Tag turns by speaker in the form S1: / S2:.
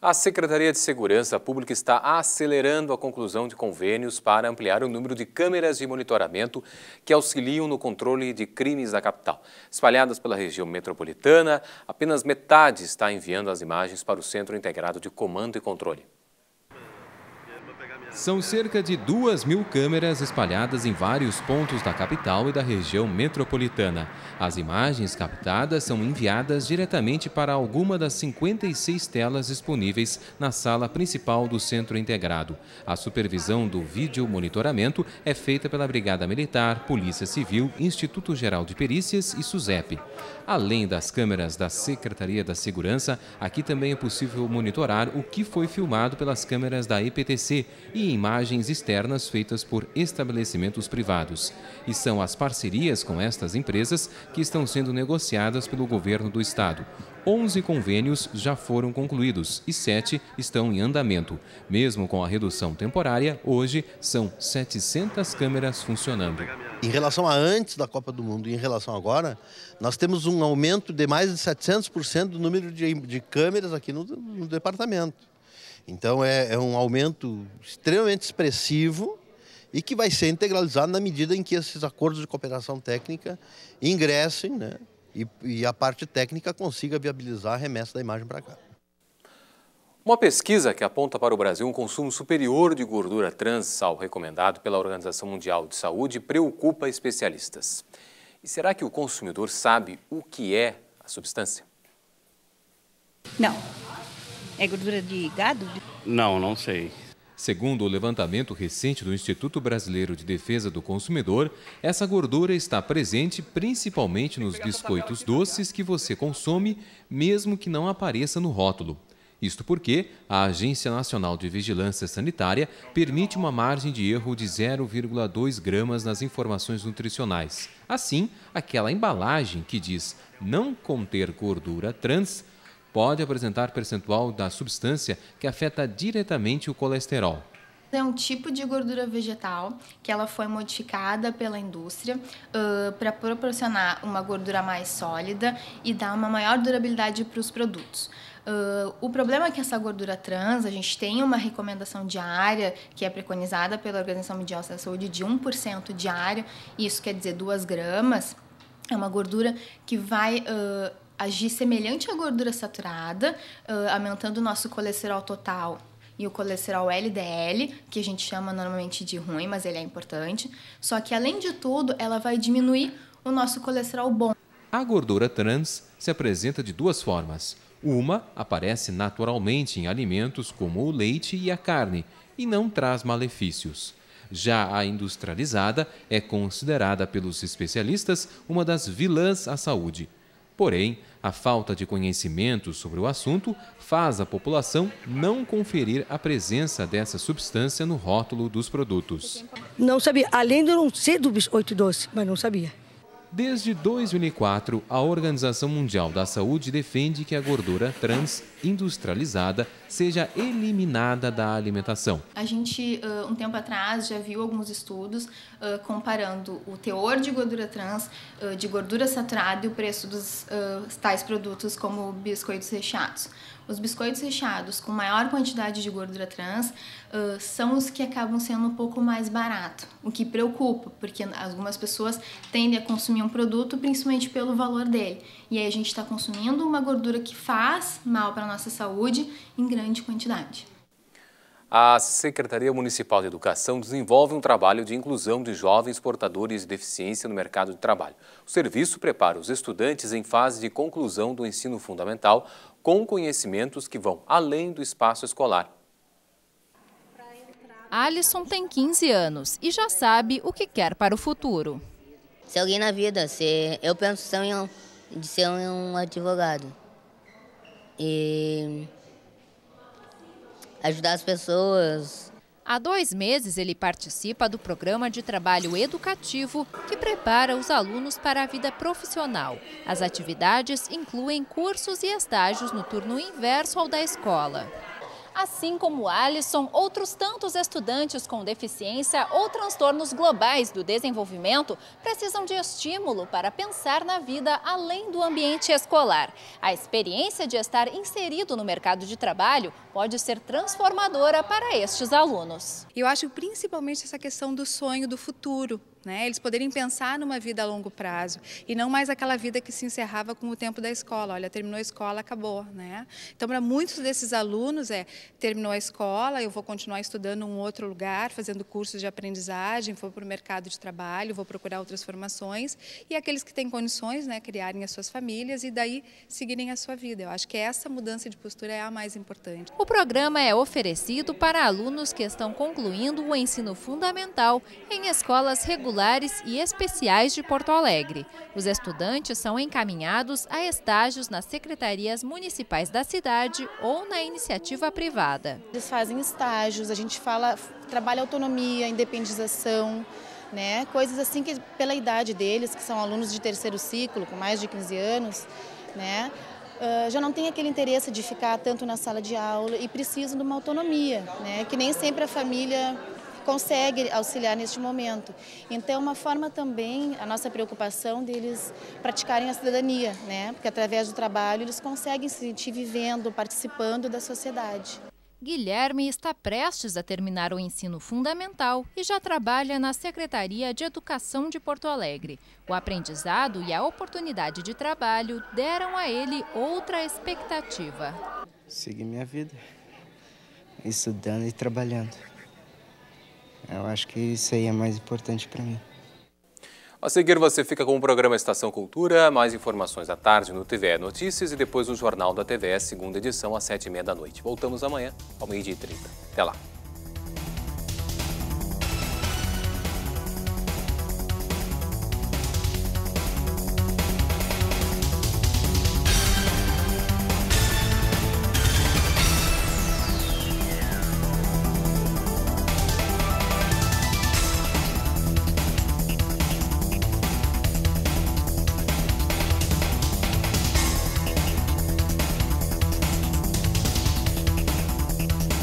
S1: A Secretaria de Segurança Pública está acelerando a conclusão de convênios para ampliar o número de câmeras de monitoramento que auxiliam no controle de crimes na capital. Espalhadas pela região metropolitana, apenas metade está enviando as imagens para o Centro Integrado de Comando e Controle. São cerca de duas mil câmeras espalhadas em vários pontos da capital e da região metropolitana. As imagens captadas são enviadas diretamente para alguma das 56 telas disponíveis na sala principal do centro integrado. A supervisão do vídeo monitoramento é feita pela Brigada Militar, Polícia Civil, Instituto Geral de Perícias e SUSEP. Além das câmeras da Secretaria da Segurança, aqui também é possível monitorar o que foi filmado pelas câmeras da EPTC e imagens externas feitas por estabelecimentos privados. E são as parcerias com estas empresas que estão sendo negociadas pelo governo do estado. 11 convênios já foram concluídos e 7 estão em andamento. Mesmo com a redução temporária, hoje são 700 câmeras funcionando. Em relação a antes da Copa do Mundo e em relação agora, nós temos um aumento de mais de 700% do número de, de câmeras aqui no, no departamento. Então é, é um aumento extremamente expressivo e que vai ser integralizado na medida em que esses acordos de cooperação técnica ingressem né, e, e a parte técnica consiga viabilizar a remessa da imagem para cá. Uma pesquisa que aponta para o Brasil um consumo superior de gordura trans ao recomendado pela Organização Mundial de Saúde preocupa especialistas. E será que o consumidor sabe o que é a substância?
S2: Não, é gordura de gado?
S1: Não, não sei. Segundo o levantamento recente do Instituto Brasileiro de Defesa do Consumidor, essa gordura está presente principalmente nos biscoitos doces que você consome, mesmo que não apareça no rótulo. Isto porque a Agência Nacional de Vigilância Sanitária permite uma margem de erro de 0,2 gramas nas informações nutricionais. Assim, aquela embalagem que diz não conter gordura trans pode apresentar percentual da substância que afeta diretamente o colesterol.
S3: É um tipo de gordura vegetal que ela foi modificada pela indústria uh, para proporcionar uma gordura mais sólida e dar uma maior durabilidade para os produtos. Uh, o problema é que essa gordura trans, a gente tem uma recomendação diária que é preconizada pela Organização Mundial da Saúde de 1% diário, isso quer dizer 2 gramas. É uma gordura que vai uh, agir semelhante à gordura saturada, uh, aumentando o nosso colesterol total e o colesterol LDL, que a gente chama normalmente de ruim, mas ele é importante. Só que além de tudo, ela vai diminuir o nosso colesterol bom.
S1: A gordura trans se apresenta de duas formas. Uma aparece naturalmente em alimentos como o leite e a carne e não traz malefícios. Já a industrializada é considerada pelos especialistas uma das vilãs à saúde Porém, a falta de conhecimento sobre o assunto faz a população não conferir a presença dessa substância no rótulo dos produtos.
S2: Não sabia, além de não ser do biscoito doce, mas não sabia.
S1: Desde 2004, a Organização Mundial da Saúde defende que a gordura trans industrializada seja eliminada da alimentação.
S3: A gente, um tempo atrás, já viu alguns estudos comparando o teor de gordura trans, de gordura saturada e o preço dos tais produtos como biscoitos recheados. Os biscoitos recheados com maior quantidade de gordura trans uh, são os que acabam sendo um pouco mais barato, o que preocupa, porque algumas pessoas tendem a consumir um produto principalmente pelo valor dele. E aí a gente está consumindo uma gordura que faz mal para a nossa saúde em grande quantidade.
S1: A Secretaria Municipal de Educação desenvolve um trabalho de inclusão de jovens portadores de deficiência no mercado de trabalho. O serviço prepara os estudantes em fase de conclusão do ensino fundamental com conhecimentos que vão além do espaço escolar.
S2: Alisson tem 15 anos e já sabe o que quer para o futuro. Se alguém na vida, eu penso em de ser um advogado. E ajudar as pessoas, Há dois meses, ele participa do programa de trabalho educativo que prepara os alunos para a vida profissional. As atividades incluem cursos e estágios no turno inverso ao da escola. Assim como Alisson, outros tantos estudantes com deficiência ou transtornos globais do desenvolvimento precisam de estímulo para pensar na vida além do ambiente escolar. A experiência de estar inserido no mercado de trabalho pode ser transformadora para estes alunos. Eu acho principalmente essa questão do
S3: sonho do futuro, né? Eles poderem pensar numa vida a longo prazo e não mais aquela vida que se encerrava com o tempo da escola. Olha, terminou a escola, acabou, né? Então, para muitos desses alunos é terminou a escola, eu vou continuar estudando em um outro lugar, fazendo cursos de aprendizagem, vou para o mercado de trabalho, vou procurar outras formações e aqueles que têm condições, né, criarem as suas famílias e daí seguirem a sua vida. Eu acho que essa mudança de postura é a mais importante.
S2: O programa é oferecido para alunos que estão concluindo o ensino fundamental em escolas regulares regulares e especiais de Porto Alegre. Os estudantes são encaminhados a estágios nas secretarias municipais da cidade ou na iniciativa privada. Eles fazem estágios, a gente fala, trabalha autonomia, independização,
S3: né? coisas assim que pela idade deles, que são alunos de terceiro ciclo, com mais de 15 anos, né? Uh, já não tem aquele interesse de ficar tanto na sala de aula e precisam de uma autonomia, né? que nem sempre a família consegue auxiliar neste momento. Então, é uma forma também, a nossa preocupação deles praticarem a cidadania, né? porque através do trabalho eles conseguem se sentir vivendo, participando da sociedade.
S2: Guilherme está prestes a terminar o ensino fundamental e já trabalha na Secretaria de Educação de Porto Alegre. O aprendizado e a oportunidade de trabalho deram a ele outra expectativa.
S1: Seguir minha vida,
S3: estudando e trabalhando. Eu acho que isso aí é mais importante para mim.
S1: A seguir você fica com o programa Estação Cultura, mais informações à tarde no TVE Notícias e depois no Jornal da TVE, segunda edição, às sete e meia da noite. Voltamos amanhã, ao meio-dia e trinta. Até lá.